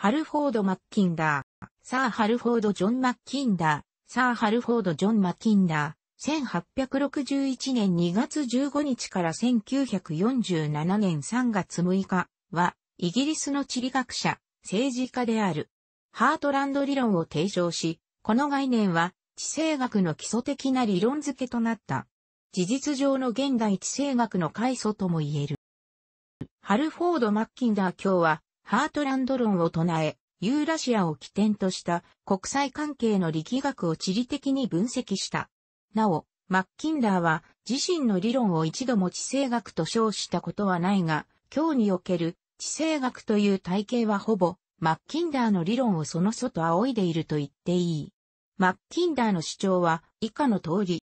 ハルフォード・マッキンダー、サー・ハルフォード・ジョン・マッキンダー、サー・ハルフォード・ジョン・マッキンダー、1861年2月15日から1947年3月6日は、イギリスの地理学者、政治家である、ハートランド理論を提唱し、この概念は、地政学の基礎的な理論付けとなった。事実上の現代地政学の開祖とも言える。ハルフォード・マッキンダー卿は、ハートランド論を唱え、ユーラシアを起点とした国際関係の力学を地理的に分析した。なお、マッキンダーは自身の理論を一度も地政学と称したことはないが、今日における地政学という体系はほぼマッキンダーの理論をその外仰いでいると言っていい。マッキンダーの主張は以下の通り。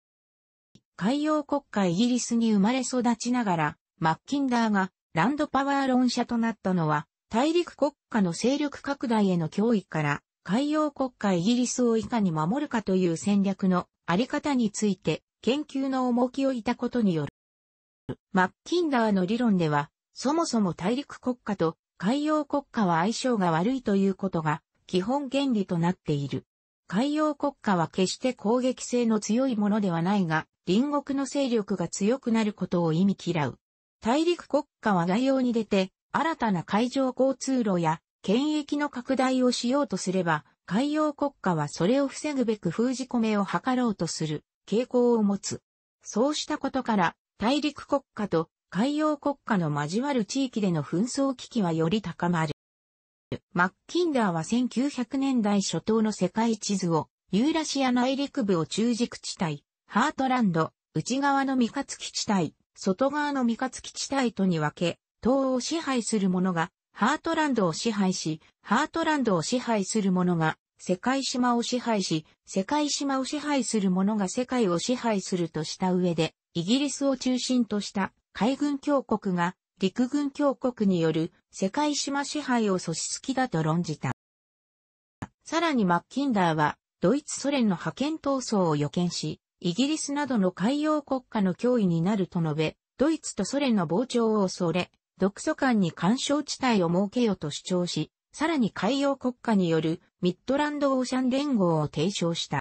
海洋国家イギリスに生まれ育ちながら、マッキンダーがランドパワー論者となったのは大陸国家の勢力拡大への脅威から海洋国家イギリスをいかに守るかという戦略のあり方について研究の重きをいたことによる。マッキンダーの理論では、そもそも大陸国家と海洋国家は相性が悪いということが基本原理となっている。海洋国家は決して攻撃性の強いものではないが、隣国の勢力が強くなることを意味嫌う。大陸国家は外洋に出て新たな海上交通路や権益の拡大をしようとすれば、海洋国家はそれを防ぐべく封じ込めを図ろうとする傾向を持つ。そうしたことから、大陸国家と海洋国家の交わる地域での紛争危機はより高まる。マッキンダーは1900年代初頭の世界地図を、ユーラシア内陸部を中軸地帯、ハートランド、内側の三日月地帯、外側の三日月地帯とに分け、東を支配する者がハートランドを支配し、ハートランドを支配する者が世界島を支配し、世界島を支配する者が世界を支配するとした上で、イギリスを中心とした海軍強国が陸軍強国による世界島支配を阻止すきだと論じた。さらにマッキンダーは、ドイツソ連の覇権闘争を予見し、イギリスなどの海洋国家の脅威になると述べ、ドイツとソ連の膨張を恐れ、独ソ間に干渉地帯を設けよと主張し、さらに海洋国家によるミッドランドオーシャン連合を提唱した。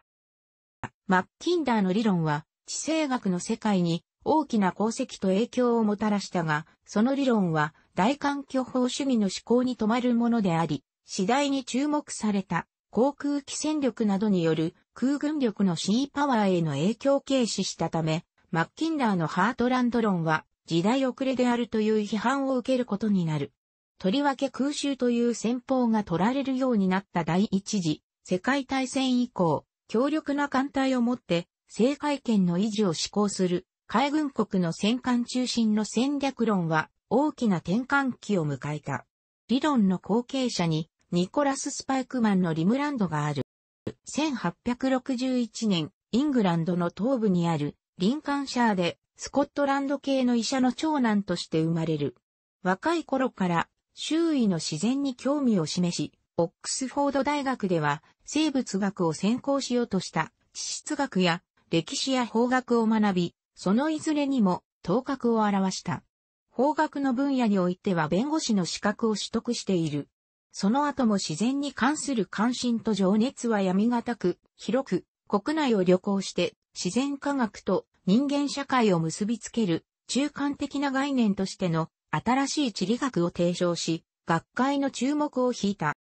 マッキンダーの理論は、地政学の世界に大きな功績と影響をもたらしたが、その理論は大環境法主義の思考に止まるものであり、次第に注目された航空機戦力などによる空軍力のシーパワーへの影響を軽視したため、マッキンダーのハートランド論は時代遅れであるという批判を受けることになる。とりわけ空襲という戦法が取られるようになった第一次世界大戦以降、強力な艦隊を持って政界権の維持を施行する海軍国の戦艦中心の戦略論は大きな転換期を迎えた。理論の後継者にニコラス・スパイクマンのリムランドがある。1861年、イングランドの東部にあるリンカンシャーでスコットランド系の医者の長男として生まれる。若い頃から周囲の自然に興味を示し、オックスフォード大学では生物学を専攻しようとした地質学や歴史や法学を学び、そのいずれにも頭角を表した。法学の分野においては弁護士の資格を取得している。その後も自然に関する関心と情熱は闇がたく、広く、国内を旅行して自然科学と人間社会を結びつける中間的な概念としての新しい地理学を提唱し、学会の注目を引いた。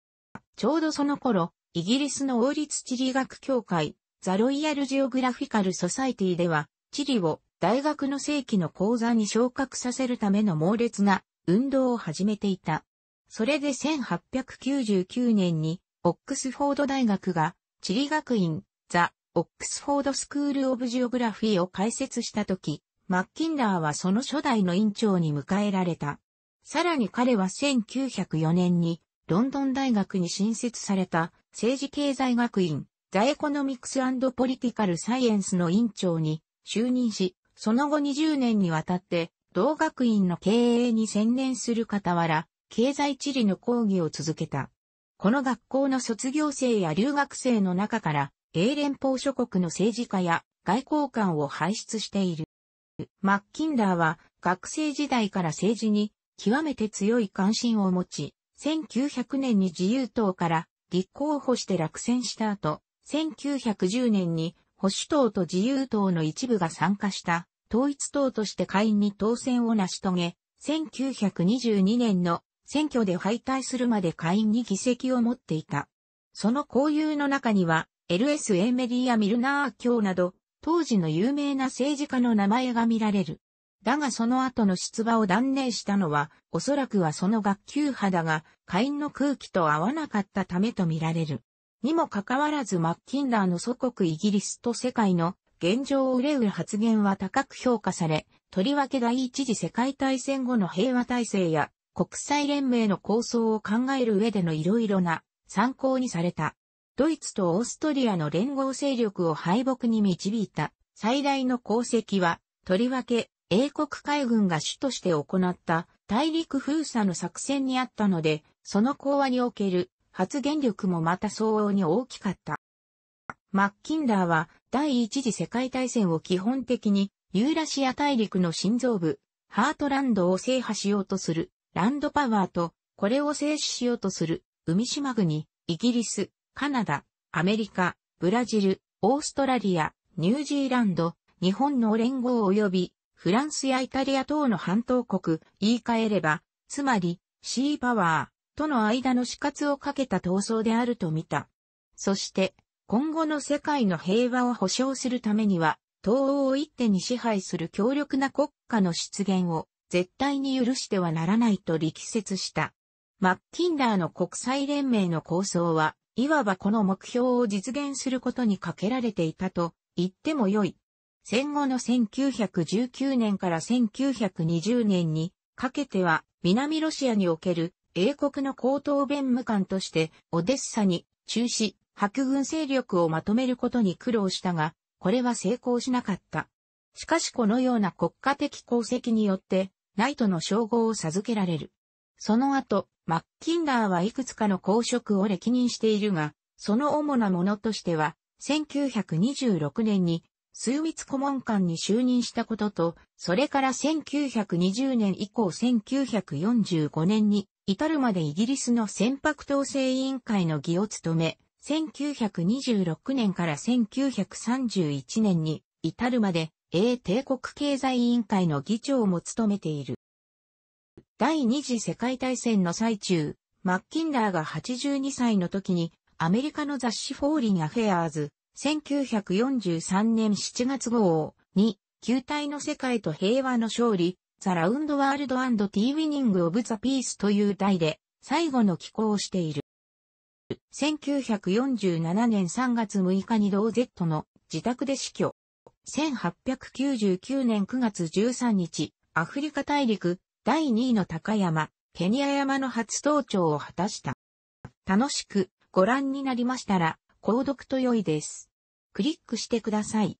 ちょうどその頃、イギリスの王立地理学協会、ザロイヤルジオグラフィカルソサイティでは、地理を大学の正規の講座に昇格させるための猛烈な運動を始めていた。それで1899年に、オックスフォード大学が地理学院、ザ・オックスフォードスクール・オブ・ジオグラフィーを開設した時、マッキンラーはその初代の院長に迎えられた。さらに彼は1904年にロンドン大学に新設された政治経済学院、ザ・エコノミクスポリティカル・サイエンスの院長に就任し、その後20年にわたって同学院の経営に専念する傍ら、経済地理の講義を続けた。この学校の卒業生や留学生の中から英連邦諸国の政治家や外交官を輩出している。マッキンダーは学生時代から政治に極めて強い関心を持ち、1900年に自由党から立候補して落選した後、1910年に保守党と自由党の一部が参加した統一党として会員に当選を成し遂げ、1922年の選挙で敗退するまで会員に議席を持っていた。その交友の中には、LSA メディア・ミルナー教など、当時の有名な政治家の名前が見られる。だがその後の出馬を断念したのは、おそらくはその学級派だが、会員の空気と合わなかったためと見られる。にもかかわらずマッキンラーの祖国イギリスと世界の現状を憂う発言は高く評価され、とりわけ第一次世界大戦後の平和体制や国際連盟の構想を考える上でのいろいろな参考にされた。ドイツとオーストリアの連合勢力を敗北に導いた最大の功績は、とりわけ英国海軍が主として行った大陸封鎖の作戦にあったので、その講和における発言力もまた相応に大きかった。マッキンダーは第一次世界大戦を基本的にユーラシア大陸の心臓部、ハートランドを制覇しようとするランドパワーと、これを制止しようとする海島国、イギリス、カナダ、アメリカ、ブラジル、オーストラリア、ニュージーランド、日本の連合及び、フランスやイタリア等の半島国、言い換えれば、つまり、シーパワーとの間の死活をかけた闘争であると見た。そして、今後の世界の平和を保障するためには、東欧を一手に支配する強力な国家の出現を絶対に許してはならないと力説した。マッキンダーの国際連盟の構想は、いわばこの目標を実現することにかけられていたと言ってもよい。戦後の1919年から1920年にかけては南ロシアにおける英国の高等弁務官としてオデッサに中止、白軍勢力をまとめることに苦労したが、これは成功しなかった。しかしこのような国家的功績によって、ナイトの称号を授けられる。その後、マッキンダーはいくつかの公職を歴任しているが、その主なものとしては、1926年にミ密顧問官に就任したことと、それから1920年以降1945年に至るまでイギリスの船舶統制委員会の議を務め、1926年から1931年に至るまで英帝国経済委員会の議長も務めている。第二次世界大戦の最中、マッキンダーが82歳の時に、アメリカの雑誌フォーリンアフェアーズ、1943年7月号に、球体の世界と平和の勝利、ザ・ラウンド・ワールド・アンド・ティー・ウィニング・オブ・ザ・ピースという題で、最後の寄稿をしている。1947年3月6日に同 Z ゼットの自宅で死去。1899年9月13日、アフリカ大陸、第2位の高山、ケニア山の初登頂を果たした。楽しくご覧になりましたら、購読と良いです。クリックしてください。